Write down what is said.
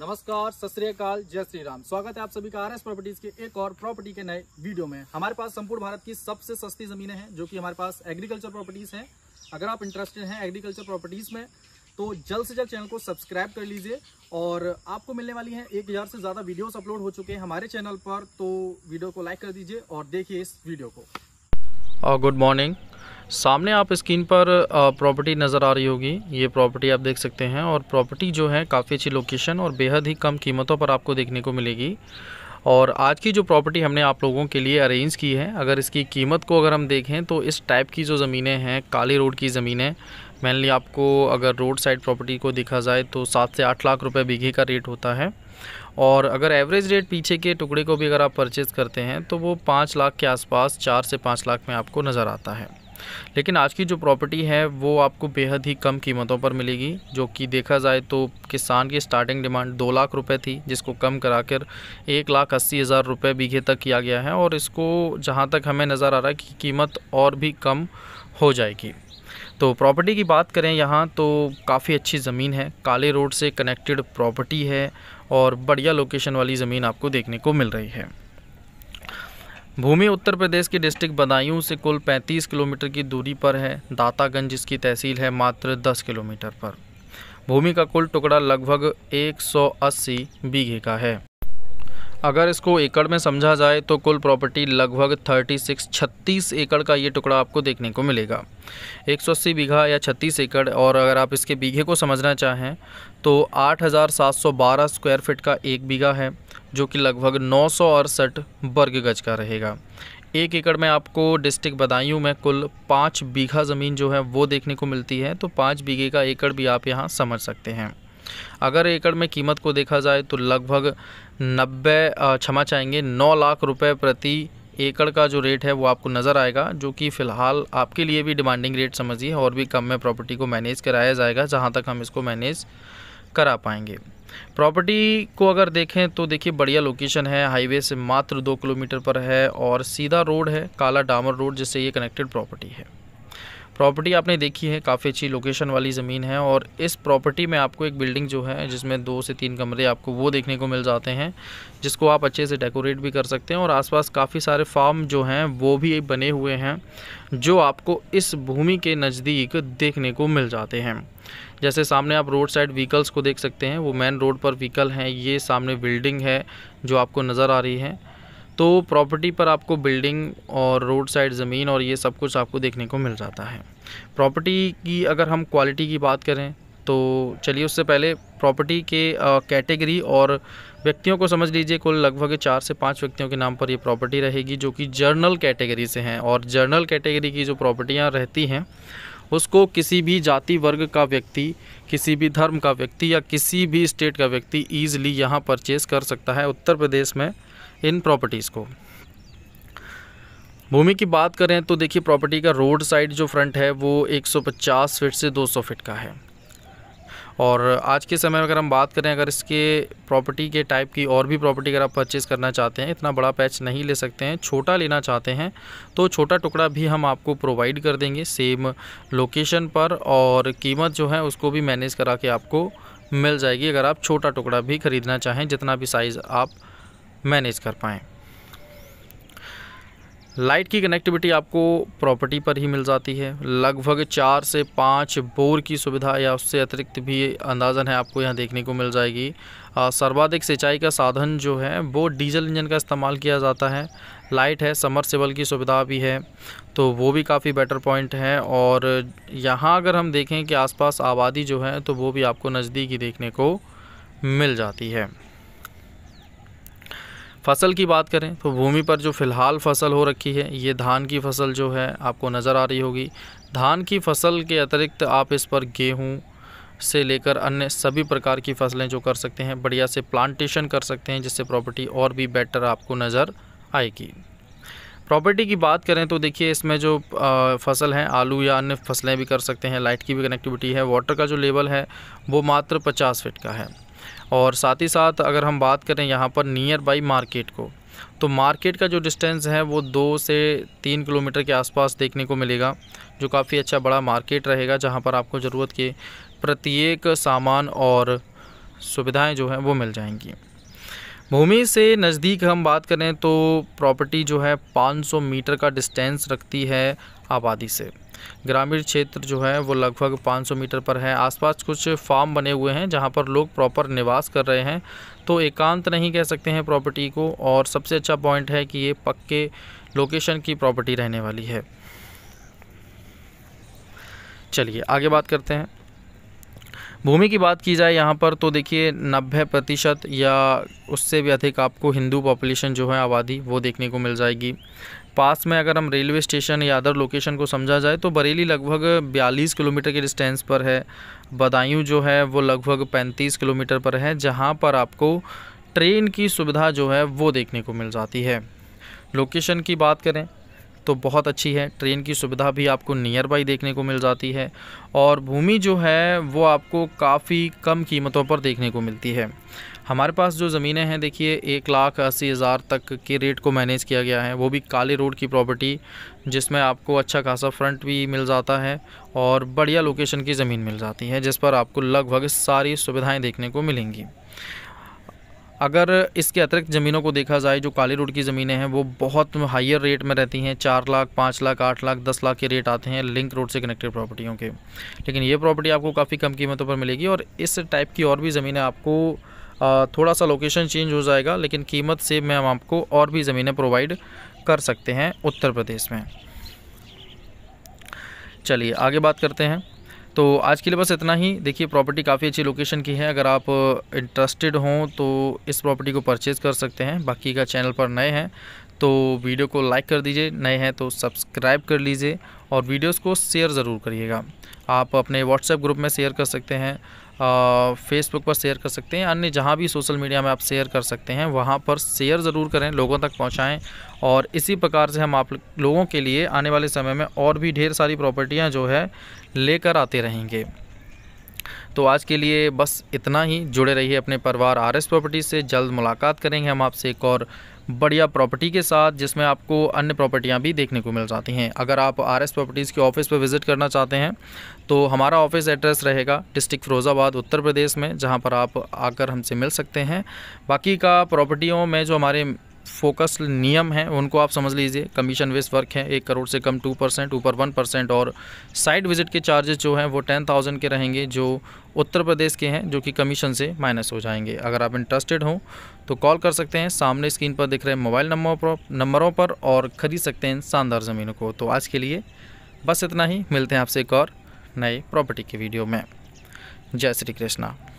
नमस्कार सत श्रीकाल जय श्री राम स्वागत है आप सभी का आर एस प्रॉपर्टीज के एक और प्रॉपर्टी के नए वीडियो में हमारे पास संपूर्ण भारत की सबसे सस्ती जमीनें हैं जो कि हमारे पास एग्रीकल्चर प्रॉपर्टीज हैं अगर आप इंटरेस्टेड हैं एग्रीकल्चर प्रॉपर्टीज में तो जल्द से जल्द चैनल को सब्सक्राइब कर लीजिए और आपको मिलने वाली हैं एक हज़ार से ज़्यादा वीडियोस अपलोड हो चुके हैं हमारे चैनल पर तो वीडियो को लाइक कर दीजिए और देखिए इस वीडियो को गुड uh, मॉर्निंग सामने आप स्क्रीन पर प्रॉपर्टी uh, नज़र आ रही होगी ये प्रॉपर्टी आप देख सकते हैं और प्रॉपर्टी जो है काफ़ी अच्छी लोकेशन और बेहद ही कम कीमतों पर आपको देखने को मिलेगी और आज की जो प्रॉपर्टी हमने आप लोगों के लिए अरेंज की है अगर इसकी कीमत को अगर हम देखें तो इस टाइप की जो ज़मीनें हैं काली रोड की ज़मीनें मेनली आपको अगर रोड साइड प्रॉपर्टी को देखा जाए तो सात से आठ लाख रुपए बीघे का रेट होता है और अगर एवरेज रेट पीछे के टुकड़े को भी अगर आप परचेज़ करते हैं तो वो पाँच लाख के आसपास चार से पाँच लाख में आपको नज़र आता है लेकिन आज की जो प्रॉपर्टी है वो आपको बेहद ही कम कीमतों पर मिलेगी जो कि देखा जाए तो किसान की स्टार्टिंग डिमांड दो लाख रुपए थी जिसको कम कराकर एक लाख अस्सी हज़ार रुपये बीघे तक किया गया है और इसको जहाँ तक हमें नज़र आ रहा है कि कीमत और भी कम हो जाएगी तो प्रॉपर्टी की बात करें यहाँ तो काफ़ी अच्छी ज़मीन है काले रोड से कनेक्टेड प्रॉपर्टी है और बढ़िया लोकेशन वाली ज़मीन आपको देखने को मिल रही है भूमि उत्तर प्रदेश के डिस्ट्रिक्ट बदायूं से कुल 35 किलोमीटर की दूरी पर है दातागंज इसकी तहसील है मात्र 10 किलोमीटर पर भूमि का कुल टुकड़ा लगभग 180 बीघे का है अगर इसको एकड़ में समझा जाए तो कुल प्रॉपर्टी लगभग 36 36 एकड़ का ये टुकड़ा आपको देखने को मिलेगा 180 बीघा या 36 एकड़ और अगर आप इसके बीघे को समझना चाहें तो 8,712 स्क्वायर फीट का एक बीघा है जो कि लगभग नौ वर्ग गज का रहेगा एक एकड़ में आपको डिस्ट्रिक्ट बदायूं में कुल पाँच बीघा ज़मीन जो है वो देखने को मिलती है तो पाँच बीघे का एकड़ भी आप यहाँ समझ सकते हैं अगर एकड़ में कीमत को देखा जाए तो लगभग नब्बे क्षमा चाहेंगे नौ लाख रुपए प्रति एकड़ का जो रेट है वो आपको नज़र आएगा जो कि फ़िलहाल आपके लिए भी डिमांडिंग रेट समझिए और भी कम में प्रॉपर्टी को मैनेज कराया जाएगा जहाँ तक हम इसको मैनेज करा पाएंगे प्रॉपर्टी को अगर देखें तो देखिए बढ़िया लोकेशन है हाईवे से मात्र दो किलोमीटर पर है और सीधा रोड है काला डामर रोड जिससे ये कनेक्टेड प्रॉपर्टी है प्रॉपर्टी आपने देखी है काफ़ी अच्छी लोकेशन वाली ज़मीन है और इस प्रॉपर्टी में आपको एक बिल्डिंग जो है जिसमें दो से तीन कमरे आपको वो देखने को मिल जाते हैं जिसको आप अच्छे से डेकोरेट भी कर सकते हैं और आसपास काफ़ी सारे फार्म जो हैं वो भी बने हुए हैं जो आपको इस भूमि के नज़दीक देखने को मिल जाते हैं जैसे सामने आप रोड साइड व्हीकल्स को देख सकते हैं वो मेन रोड पर व्हीकल हैं ये सामने बिल्डिंग है जो आपको नज़र आ रही है तो प्रॉपर्टी पर आपको बिल्डिंग और रोड साइड ज़मीन और ये सब कुछ आपको देखने को मिल जाता है प्रॉपर्टी की अगर हम क्वालिटी की बात करें तो चलिए उससे पहले प्रॉपर्टी के कैटेगरी और व्यक्तियों को समझ लीजिए कुल लगभग चार से पाँच व्यक्तियों के नाम पर ये प्रॉपर्टी रहेगी जो कि जर्नल कैटेगरी से हैं और जर्नल कैटेगरी की जो प्रॉपर्टियाँ रहती हैं उसको किसी भी जाति वर्ग का व्यक्ति किसी भी धर्म का व्यक्ति या किसी भी स्टेट का व्यक्ति ईज़िली यहाँ परचेज़ कर सकता है उत्तर प्रदेश में इन प्रॉपर्टीज़ को भूमि की बात करें तो देखिए प्रॉपर्टी का रोड साइड जो फ्रंट है वो 150 फीट से 200 फीट का है और आज के समय में अगर हम बात करें अगर इसके प्रॉपर्टी के टाइप की और भी प्रॉपर्टी अगर आप परचेज़ करना चाहते हैं इतना बड़ा पैच नहीं ले सकते हैं छोटा लेना चाहते हैं तो छोटा टुकड़ा भी हम आपको प्रोवाइड कर देंगे सेम लोकेशन पर और कीमत जो है उसको भी मैनेज करा के आपको मिल जाएगी अगर आप छोटा टुकड़ा भी ख़रीदना चाहें जितना भी साइज़ आप मैनेज कर पाएँ लाइट की कनेक्टिविटी आपको प्रॉपर्टी पर ही मिल जाती है लगभग चार से पाँच बोर की सुविधा या उससे अतिरिक्त भी अंदाजन है आपको यहाँ देखने को मिल जाएगी सर्वाधिक सिंचाई का साधन जो है वो डीजल इंजन का इस्तेमाल किया जाता है लाइट है समरसेबल की सुविधा भी है तो वो भी काफ़ी बेटर पॉइंट है और यहाँ अगर हम देखें कि आसपास आबादी जो है तो वो भी आपको नज़दीक ही देखने को मिल जाती है फसल की बात करें तो भूमि पर जो फ़िलहाल फसल हो रखी है ये धान की फसल जो है आपको नज़र आ रही होगी धान की फसल के अतिरिक्त आप इस पर गेहूँ से लेकर अन्य सभी प्रकार की फसलें जो कर सकते हैं बढ़िया से प्लांटेशन कर सकते हैं जिससे प्रॉपर्टी और भी बेटर आपको नज़र आएगी प्रॉपर्टी की बात करें तो देखिए इसमें जो फसल हैं आलू या अन्य फसलें भी कर सकते हैं लाइट की भी कनेक्टिविटी है वाटर का जो लेवल है वो मात्र पचास फीट का है और साथ ही साथ अगर हम बात करें यहाँ पर नियर बाई मार्केट को तो मार्केट का जो डिस्टेंस है वो दो से तीन किलोमीटर के आसपास देखने को मिलेगा जो काफ़ी अच्छा बड़ा मार्केट रहेगा जहाँ पर आपको ज़रूरत के प्रत्येक सामान और सुविधाएं जो हैं वो मिल जाएंगी भूमि से नज़दीक हम बात करें तो प्रॉपर्टी जो है 500 मीटर का डिस्टेंस रखती है आबादी से ग्रामीण क्षेत्र जो है वो लगभग 500 मीटर पर है आसपास कुछ फार्म बने हुए हैं जहाँ पर लोग प्रॉपर निवास कर रहे हैं तो एकांत नहीं कह सकते हैं प्रॉपर्टी को और सबसे अच्छा पॉइंट है कि ये पक्के लोकेशन की प्रॉपर्टी रहने वाली है चलिए आगे बात करते हैं भूमि की बात की जाए यहाँ पर तो देखिए नब्बे प्रतिशत या उससे भी अधिक आपको हिंदू पॉपुलेशन जो है आबादी वो देखने को मिल जाएगी पास में अगर हम रेलवे स्टेशन या अदर लोकेशन को समझा जाए तो बरेली लगभग 42 किलोमीटर के डिस्टेंस पर है बदायूं जो है वो लगभग 35 किलोमीटर पर है जहां पर आपको ट्रेन की सुविधा जो है वो देखने को मिल जाती है लोकेशन की बात करें तो बहुत अच्छी है ट्रेन की सुविधा भी आपको नियर बाई देखने को मिल जाती है और भूमि जो है वो आपको काफ़ी कम कीमतों पर देखने को मिलती है हमारे पास जो ज़मीनें हैं देखिए एक लाख अस्सी हज़ार तक के रेट को मैनेज किया गया है वो भी काले रोड की प्रॉपर्टी जिसमें आपको अच्छा खासा फ्रंट भी मिल जाता है और बढ़िया लोकेशन की ज़मीन मिल जाती है जिस पर आपको लगभग सारी सुविधाएँ देखने को मिलेंगी अगर इसके अतिरिक्त ज़मीनों को देखा जाए जो काली रोड की ज़मीनें हैं वो बहुत हाइयर रेट में रहती हैं चार लाख पाँच लाख आठ लाख दस लाख के रेट आते हैं लिंक रोड से कनेक्टेड प्रॉपर्टियों के लेकिन ये प्रॉपर्टी आपको काफ़ी कम कीमतों पर मिलेगी और इस टाइप की और भी ज़मीनें आपको थोड़ा सा लोकेशन चेंज हो जाएगा लेकिन कीमत से मैं हम आपको और भी ज़मीनें प्रोवाइड कर सकते हैं उत्तर प्रदेश में चलिए आगे बात करते हैं तो आज के लिए बस इतना ही देखिए प्रॉपर्टी काफ़ी अच्छी लोकेशन की है अगर आप इंटरेस्टेड हों तो इस प्रॉपर्टी को परचेज़ कर सकते हैं बाकी का चैनल पर नए हैं तो वीडियो को लाइक कर दीजिए नए हैं तो सब्सक्राइब कर लीजिए और वीडियोस को शेयर ज़रूर करिएगा आप अपने व्हाट्सएप ग्रुप में शेयर कर सकते हैं फेसबुक पर शेयर कर सकते हैं अन्य जहाँ भी सोशल मीडिया में आप शेयर कर सकते हैं वहाँ पर शेयर ज़रूर करें लोगों तक पहुँचाएँ और इसी प्रकार से हम आप लोगों के लिए आने वाले समय में और भी ढेर सारी प्रॉपर्टियाँ जो है लेकर आते रहेंगे तो आज के लिए बस इतना ही जुड़े रहिए अपने परिवार आर एस प्रॉपर्टी से जल्द मुलाकात करेंगे हम आपसे एक और बढ़िया प्रॉपर्टी के साथ जिसमें आपको अन्य प्रॉपर्टियां भी देखने को मिल जाती हैं अगर आप आर एस प्रॉपर्टीज़ के ऑफिस पर विज़िट करना चाहते हैं तो हमारा ऑफिस एड्रेस रहेगा डिस्ट्रिक्ट फिरोज़ाबाद उत्तर प्रदेश में जहाँ पर आप आकर हमसे मिल सकते हैं बाकी का प्रॉपर्टियों में जो हमारे फोकस नियम हैं उनको आप समझ लीजिए कमीशन वेस्ट वर्क हैं एक करोड़ से कम टू परसेंट ऊपर वन परसेंट और साइड विजिट के चार्जेस जो हैं वो टेन थाउजेंड के रहेंगे जो उत्तर प्रदेश के हैं जो कि कमीशन से माइनस हो जाएंगे अगर आप इंटरेस्टेड हों तो कॉल कर सकते हैं सामने स्क्रीन पर दिख रहे मोबाइल नंबर पर नंबरों पर और ख़रीद सकते हैं शानदार ज़मीनों को तो आज के लिए बस इतना ही मिलते हैं आपसे एक और नए प्रॉपर्टी के वीडियो में जय श्री कृष्णा